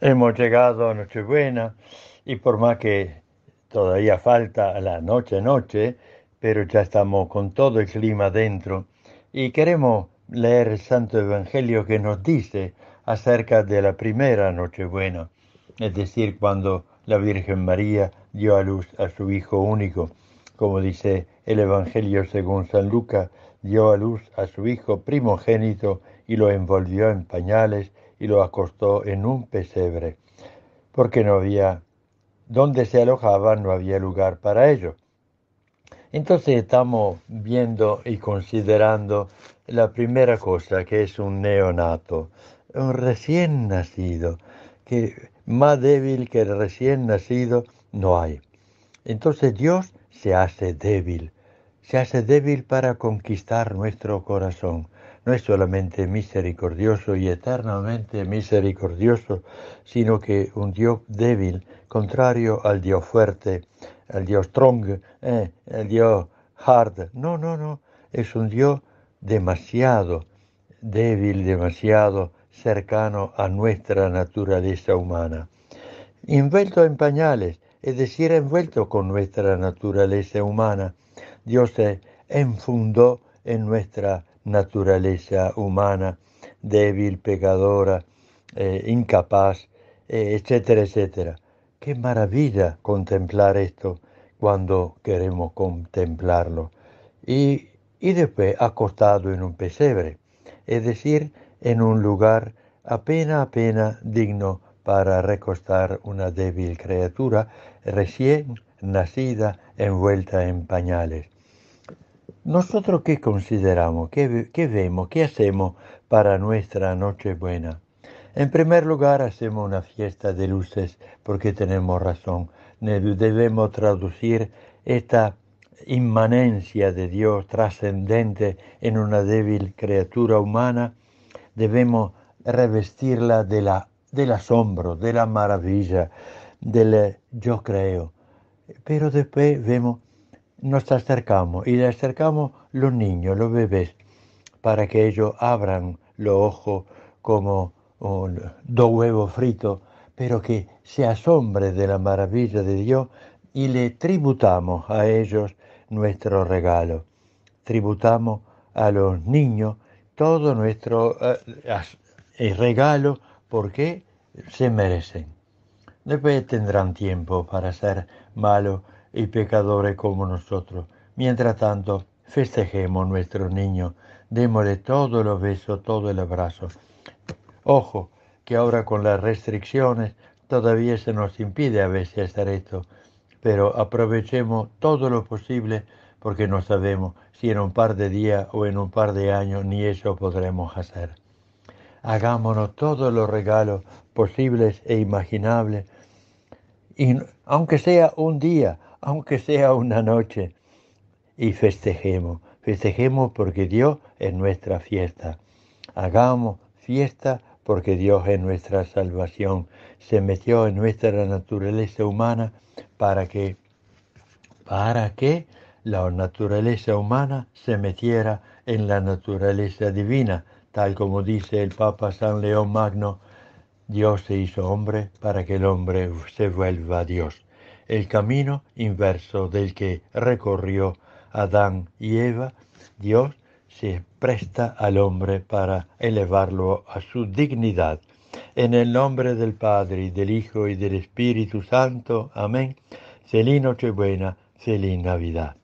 Hemos llegado a Nochebuena y por más que todavía falta la noche noche, pero ya estamos con todo el clima dentro y queremos leer el Santo Evangelio que nos dice acerca de la primera Nochebuena, es decir, cuando la Virgen María dio a luz a su Hijo único, como dice el Evangelio según San Lucas, dio a luz a su Hijo primogénito y lo envolvió en pañales y lo acostó en un pesebre, porque no había, donde se alojaba no había lugar para ello. Entonces estamos viendo y considerando la primera cosa, que es un neonato, un recién nacido, que más débil que el recién nacido no hay. Entonces Dios se hace débil, se hace débil para conquistar nuestro corazón, no es solamente misericordioso y eternamente misericordioso, sino que un Dios débil, contrario al Dios fuerte, al Dios strong, eh, al Dios hard. No, no, no, es un Dios demasiado débil, demasiado cercano a nuestra naturaleza humana. Envuelto en pañales, es decir, envuelto con nuestra naturaleza humana, Dios se enfundó en nuestra naturaleza humana, débil, pecadora, eh, incapaz, eh, etcétera, etcétera. Qué maravilla contemplar esto cuando queremos contemplarlo. Y, y después acostado en un pesebre, es decir, en un lugar apenas, apenas digno para recostar una débil criatura recién nacida envuelta en pañales. ¿Nosotros qué consideramos? ¿Qué, vemos? ¿Qué hacemos para nuestra Nochebuena? En primer lugar, hacemos una fiesta de luces porque tenemos razón. Debemos traducir esta inmanencia de Dios trascendente en una débil criatura humana. Debemos revestirla de la, del asombro, de la maravilla, del eh, yo creo. Pero después vemos nos acercamos y le acercamos los niños, los bebés, para que ellos abran los ojos como dos huevos fritos, pero que se asombre de la maravilla de Dios y le tributamos a ellos nuestro regalo. Tributamos a los niños todo nuestro eh, regalo porque se merecen. Después tendrán tiempo para ser malos y pecadores como nosotros. Mientras tanto, festejemos nuestro niño... démosle todos los besos, todo el abrazo. Ojo, que ahora con las restricciones todavía se nos impide a veces hacer esto, pero aprovechemos todo lo posible porque no sabemos si en un par de días o en un par de años ni eso podremos hacer. Hagámonos todos los regalos posibles e imaginables, y aunque sea un día aunque sea una noche, y festejemos, festejemos porque Dios es nuestra fiesta. Hagamos fiesta porque Dios es nuestra salvación. Se metió en nuestra naturaleza humana para que, para que la naturaleza humana se metiera en la naturaleza divina, tal como dice el Papa San León Magno, Dios se hizo hombre para que el hombre se vuelva Dios el camino inverso del que recorrió Adán y Eva, Dios se presta al hombre para elevarlo a su dignidad. En el nombre del Padre, y del Hijo, y del Espíritu Santo. Amén. Feliz Nochebuena, feliz Navidad.